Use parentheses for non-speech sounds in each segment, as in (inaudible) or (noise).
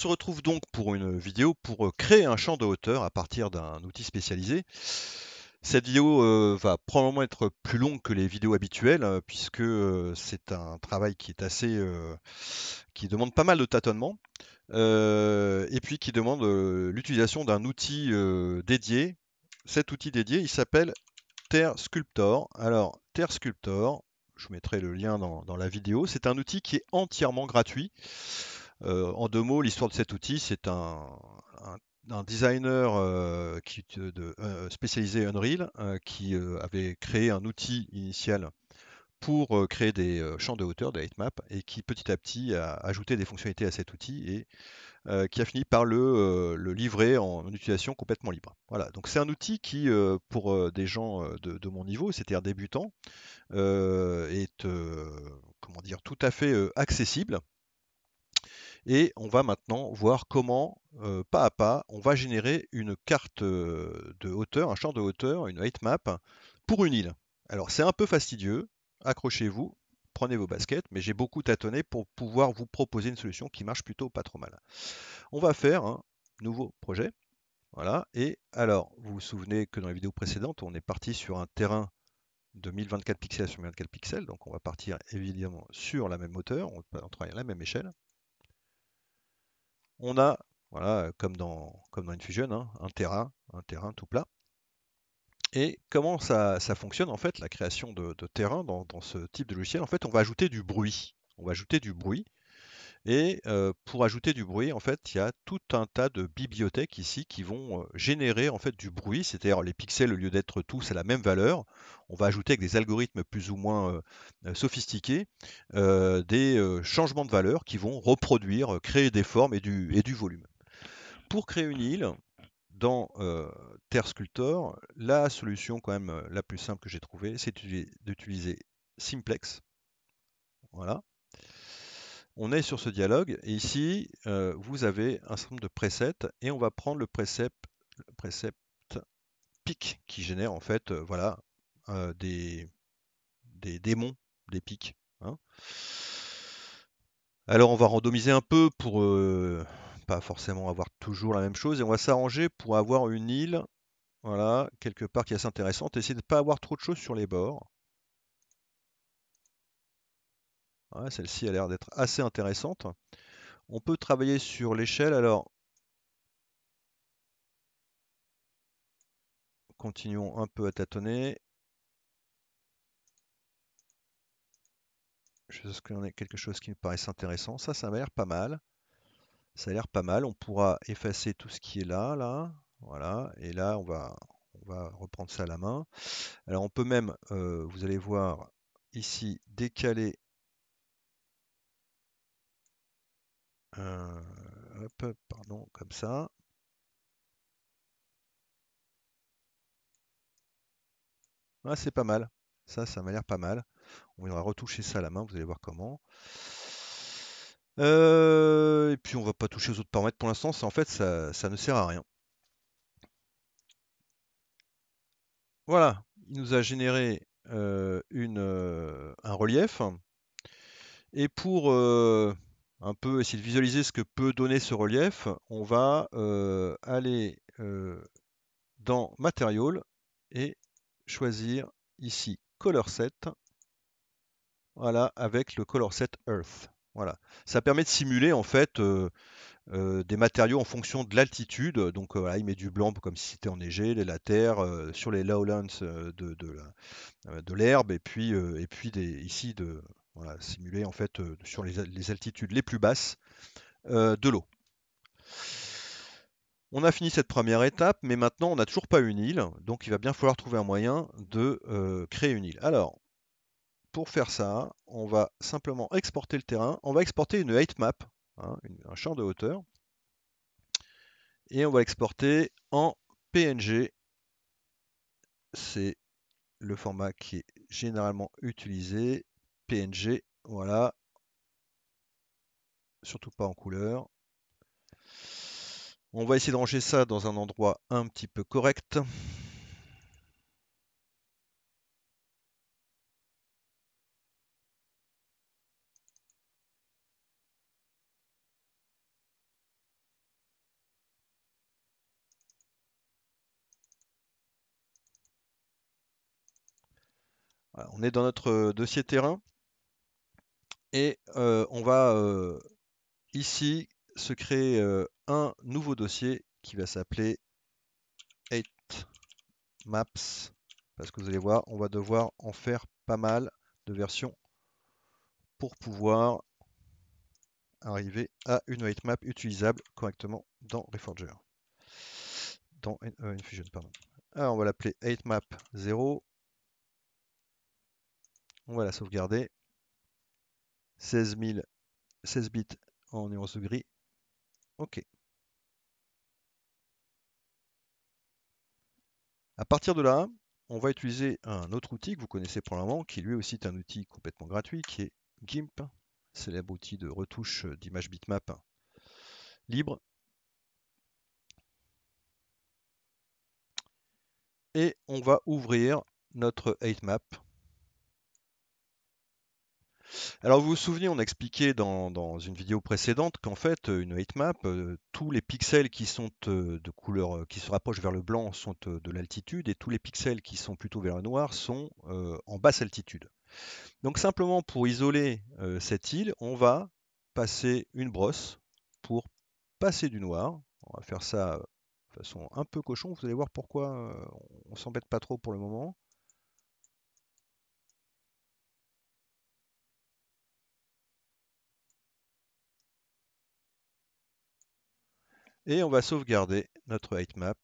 On se retrouve donc pour une vidéo pour euh, créer un champ de hauteur à partir d'un outil spécialisé. Cette vidéo euh, va probablement être plus longue que les vidéos habituelles euh, puisque c'est un travail qui est assez qui demande pas mal de tâtonnement et puis qui demande l'utilisation d'un outil dédié. Cet outil dédié, il s'appelle Terre Sculptor. Alors Terre Sculptor, je vous mettrai le lien dans la vidéo. C'est un outil qui est entièrement gratuit. Euh, en deux mots, l'histoire de cet outil, c'est un, designer euh, euh, spécialisé Unreal qui avait créé un outil initial pour créer des champs de hauteur, des heightmaps, et qui petit à petit a ajouté des fonctionnalités à cet outil et qui a fini par le, livrer en, utilisation complètement libre. Voilà, donc c'est un outil qui, pour des gens de, mon niveau, c'est-à-dire débutants, est comment dire, tout à fait accessible et on va maintenant voir comment, euh, pas à pas, on va générer une carte euh, de hauteur, un champ de hauteur, une height map pour une île. Alors c'est un peu fastidieux, accrochez-vous, prenez vos baskets, mais j'ai beaucoup tâtonné pour pouvoir vous proposer une solution qui marche plutôt pas trop mal. On va faire un nouveau projet. Voilà, et alors, vous vous souvenez que dans la vidéo précédente, on est parti sur un terrain de 1024 pixels sur 1024 pixels, donc on va partir évidemment sur la même hauteur, on, va travailler à la même échelle on a, voilà, comme dans, comme dans Infusion, hein, un terrain, un terrain tout plat. Et comment ça, ça fonctionne en fait la création de, terrain dans, dans, ce type de logiciel En fait, on va ajouter du bruit. On va ajouter du bruit et pour ajouter du bruit, en fait, il y a tout un tas de bibliothèques ici qui vont générer en du bruit. C'est-à-dire les pixels, au lieu d'être tous à la même valeur, on va ajouter avec des algorithmes plus ou moins sophistiqués des changements de valeur qui vont reproduire, créer des formes et du, et du volume. Pour créer une île, dans euh, Terre Sculptor, la solution quand même la plus simple que j'ai trouvée, c'est d'utiliser Simplex. Voilà on est sur ce dialogue et ici euh, vous avez un certain nombre de préceptes et on va prendre le précepte, pic qui génère en fait euh, voilà euh, des, démons, des pics. Hein. Alors on va randomiser un peu pour pas forcément avoir toujours la même chose et on va s'arranger pour avoir une île voilà quelque part qui est assez intéressante. essayer de ne pas avoir trop de choses sur les bords. Celle-ci a l'air d'être assez intéressante. On peut travailler sur l'échelle. Alors, continuons un peu à tâtonner. Je sais qu'il y en a quelque chose qui me paraît intéressant. Ça, ça m'a l'air pas mal. Ça a l'air pas mal. On pourra effacer tout ce qui est là, là. Voilà. Et là, on va, on va reprendre ça à la main. Alors, on peut même, euh, vous allez voir ici, décaler Euh, pardon, comme ça. Ah, c'est pas mal. Ça, ça m'a l'air pas mal. On viendra retoucher ça à la main, vous allez voir comment. Euh, et puis on va pas toucher aux autres paramètres pour l'instant, en fait ça, ne sert à rien. Voilà, il nous a généré euh, un relief. Et pour un peu essayer de visualiser ce que peut donner ce relief, on va euh, aller euh, dans Material et choisir ici Color Set. Voilà, avec le Color Set Earth. Voilà. Ça permet de simuler en fait euh, des matériaux en fonction de l'altitude. Donc voilà, il met du blanc comme si c'était enneigé, la terre sur les lowlands de, de l'herbe, et puis, et puis des, ici de, voilà, simuler en fait euh, sur les, altitudes les plus basses euh, de l'eau. On a fini cette première étape, mais maintenant on n'a toujours pas une île, donc il va bien falloir trouver un moyen de euh, créer une île. Alors, pour faire ça, on va simplement exporter le terrain, on va exporter une height map, hein, un champ de hauteur, et on va exporter en PNG. C'est le format qui est généralement utilisé PNG, voilà. Surtout pas en couleur. On va essayer de ranger ça dans un endroit un petit peu correct. on est dans notre euh, dossier terrain et euh, on va euh, ici se créer euh, un nouveau dossier qui va s'appeler 8 maps parce que vous allez voir on va devoir en faire pas mal de versions pour pouvoir arriver à une « 8Map » utilisable correctement dans Reforger dans Infusion pardon Alors, ah, on va l'appeler 8map 0 on va la sauvegarder 16 bits en de gris. OK. À partir de là, on va utiliser un autre outil que vous connaissez probablement, qui lui aussi est un outil complètement gratuit, qui est GIMP, célèbre outil de retouche d'image bitmap libre. Et on va ouvrir notre 8 map alors vous vous souvenez, on a expliqué dans, une vidéo précédente qu'en fait euh, une map, euh, tous les pixels qui sont euh, de couleur qui se rapprochent vers le blanc sont de l'altitude et tous les pixels qui sont plutôt vers le noir sont en basse altitude. Donc simplement pour isoler cette île, on va passer une brosse pour passer du noir. On va faire ça de façon un peu cochon, vous allez voir pourquoi on s'embête pas trop pour le moment. Et on va sauvegarder notre height-map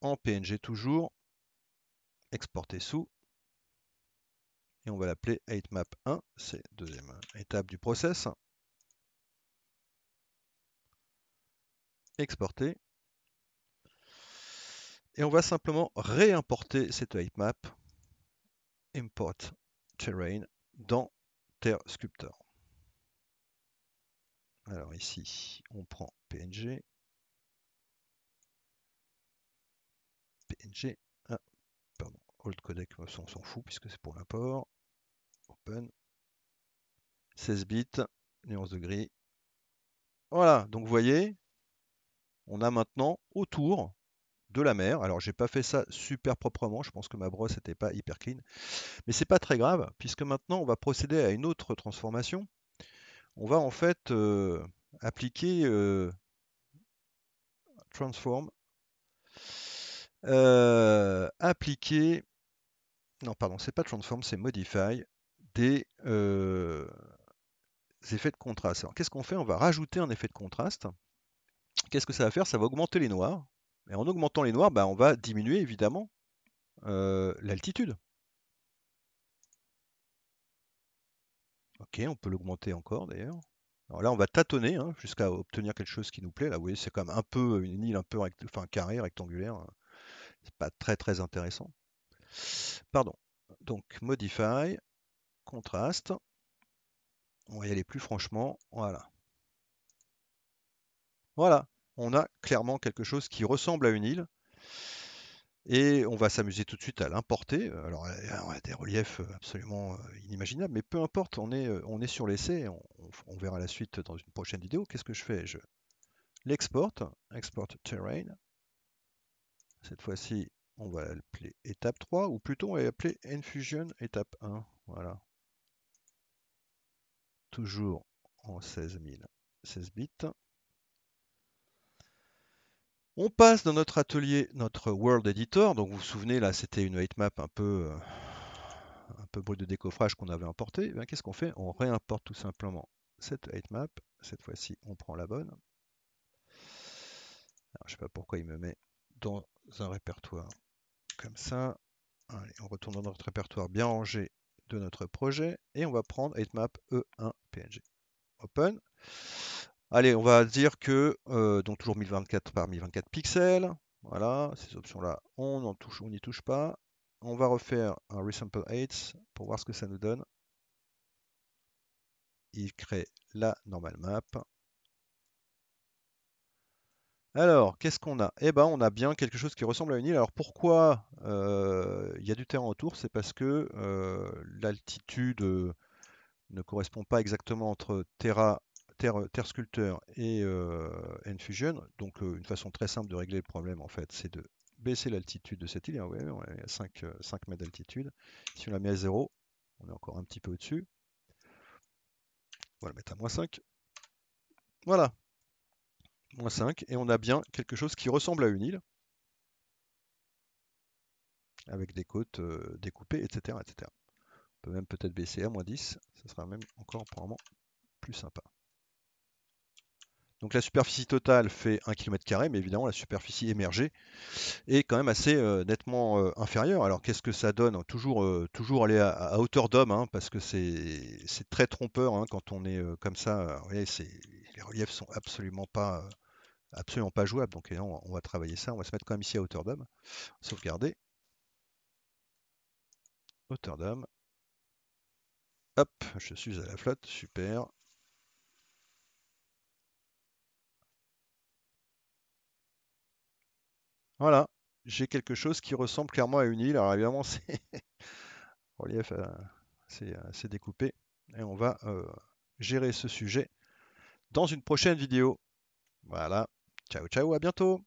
en PNG toujours, exporter sous. Et on va l'appeler height 1, c'est la deuxième étape du process. Exporter. Et on va simplement réimporter cette height-map, import terrain, dans Terre Sculptor. Alors ici, on prend PNG, PNG. Ah, old codec, on s'en fout puisque c'est pour l'import. Open. 16 bits, nuance de gris. Voilà, donc vous voyez, on a maintenant autour de la mer. Alors j'ai pas fait ça super proprement, je pense que ma brosse n'était pas hyper clean, mais c'est pas très grave puisque maintenant on va procéder à une autre transformation. On va en fait euh, appliquer euh, transform euh, appliquer, non pardon, c'est pas transform, c'est modify des euh, effets de contraste. Alors qu'est-ce qu'on fait On va rajouter un effet de contraste. Qu'est-ce que ça va faire Ça va augmenter les noirs. Et en augmentant les noirs, bah, on va diminuer évidemment euh, l'altitude. Ok, on peut l'augmenter encore d'ailleurs. Alors là, on va tâtonner hein, jusqu'à obtenir quelque chose qui nous plaît. Là, vous voyez, c'est comme un peu une île un peu enfin, carré, rectangulaire. C'est pas très très intéressant. Pardon. Donc modify, contraste. On va y aller plus franchement. Voilà. Voilà. On a clairement quelque chose qui ressemble à une île. Et on va s'amuser tout de suite à l'importer. Alors, a des reliefs euh, absolument euh, inimaginables, mais peu importe, on est, euh, on est sur l'essai. On, on, verra la suite dans une prochaine vidéo. Qu'est-ce que je fais Je l'exporte, export terrain. Cette fois-ci, on va l'appeler étape 3, ou plutôt on va l'appeler fusion étape 1. Voilà. Toujours en 16 16 bits. On passe dans notre atelier, notre World Editor. Donc vous vous souvenez, là, c'était une map un peu, euh, un peu brute de décoffrage qu'on avait importé. Eh qu'est-ce qu'on fait On réimporte tout simplement cette map. Cette fois-ci, on prend la bonne. je ne sais pas pourquoi il me met dans un répertoire comme ça. Allez, on retourne dans notre répertoire bien rangé de notre projet et on va prendre map E1 PNG. Open. Allez, on va dire que, euh, donc toujours 1024 par 1024 pixels, voilà, ces options-là, on touche, n'y touche pas. On va refaire un resample 8 pour voir ce que ça nous donne. Il crée la normal map. Alors, qu'est-ce qu'on a Eh ben, on a bien quelque chose qui ressemble à une île. Alors, pourquoi euh, il y a du terrain autour C'est parce que euh, l'altitude euh, ne correspond pas exactement entre Terra, Terre, Terre Sculpteur et n Donc, une façon très simple de régler le problème, en fait, c'est de baisser l'altitude de cette île. Vous ah ouais, on est à 5, 5 mètres d'altitude. Si on la met à 0, on est encore un petit peu au-dessus. On va la mettre à moins 5. Voilà, moins 5, et on a bien quelque chose qui ressemble à une île, avec des côtes euh, découpées, etc., etc. On peut même peut-être baisser à moins 10, ce sera même encore probablement plus sympa. Donc la superficie totale fait 1 km, mais évidemment la superficie émergée est quand même assez euh, nettement euh, inférieure. Alors qu'est-ce que ça donne Toujours, toujours aller à, hauteur d'homme, hein, parce que c'est très trompeur hein, quand on est comme ça. Vous voyez, les reliefs sont absolument pas absolument pas jouable. Donc eh, on, va travailler ça. On va se mettre quand même ici à hauteur d'homme. Sauvegarder. Hauteur d'homme. Hop, je suis à la flotte. Super. Voilà, j'ai quelque chose qui ressemble clairement à une île. Alors évidemment, (laughs) c'est relief euh, euh, c'est découpé. Et on va euh, gérer ce sujet dans une prochaine vidéo. Voilà. Ciao, ciao, à bientôt